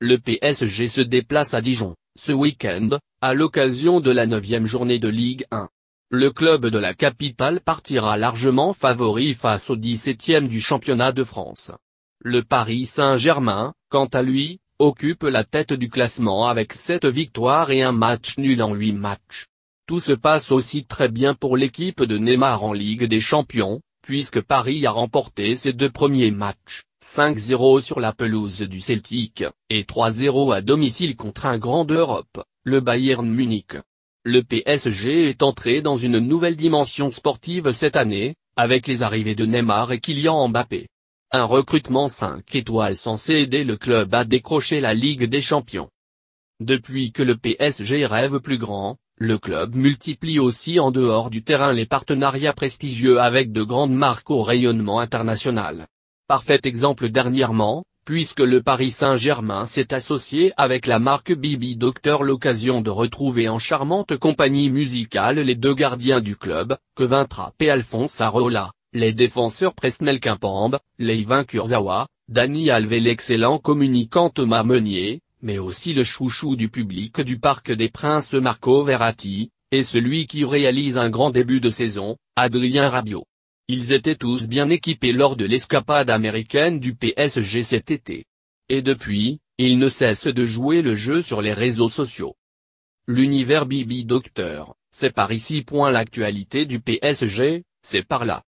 Le PSG se déplace à Dijon, ce week-end, à l'occasion de la neuvième journée de Ligue 1. Le club de la capitale partira largement favori face au 17e du championnat de France. Le Paris Saint-Germain, quant à lui, occupe la tête du classement avec 7 victoires et un match nul en 8 matchs. Tout se passe aussi très bien pour l'équipe de Neymar en Ligue des Champions, puisque Paris a remporté ses deux premiers matchs. 5-0 sur la pelouse du Celtic, et 3-0 à domicile contre un grand d'Europe, le Bayern Munich. Le PSG est entré dans une nouvelle dimension sportive cette année, avec les arrivées de Neymar et Kylian Mbappé. Un recrutement 5 étoiles censé aider le club à décrocher la Ligue des Champions. Depuis que le PSG rêve plus grand, le club multiplie aussi en dehors du terrain les partenariats prestigieux avec de grandes marques au rayonnement international. Parfait exemple dernièrement, puisque le Paris Saint-Germain s'est associé avec la marque Bibi Docteur l'occasion de retrouver en charmante compagnie musicale les deux gardiens du club, que Trapp et Alphonse Arola, les défenseurs Presnel Kimpembe, Leivin Kurzawa, Dani Alvé l'excellent communicant Thomas Meunier, mais aussi le chouchou du public du Parc des Princes Marco Verratti, et celui qui réalise un grand début de saison, Adrien Rabiot. Ils étaient tous bien équipés lors de l'escapade américaine du PSG cet été. Et depuis, ils ne cessent de jouer le jeu sur les réseaux sociaux. L'univers Bibi Docteur, c'est par ici. L'actualité du PSG, c'est par là.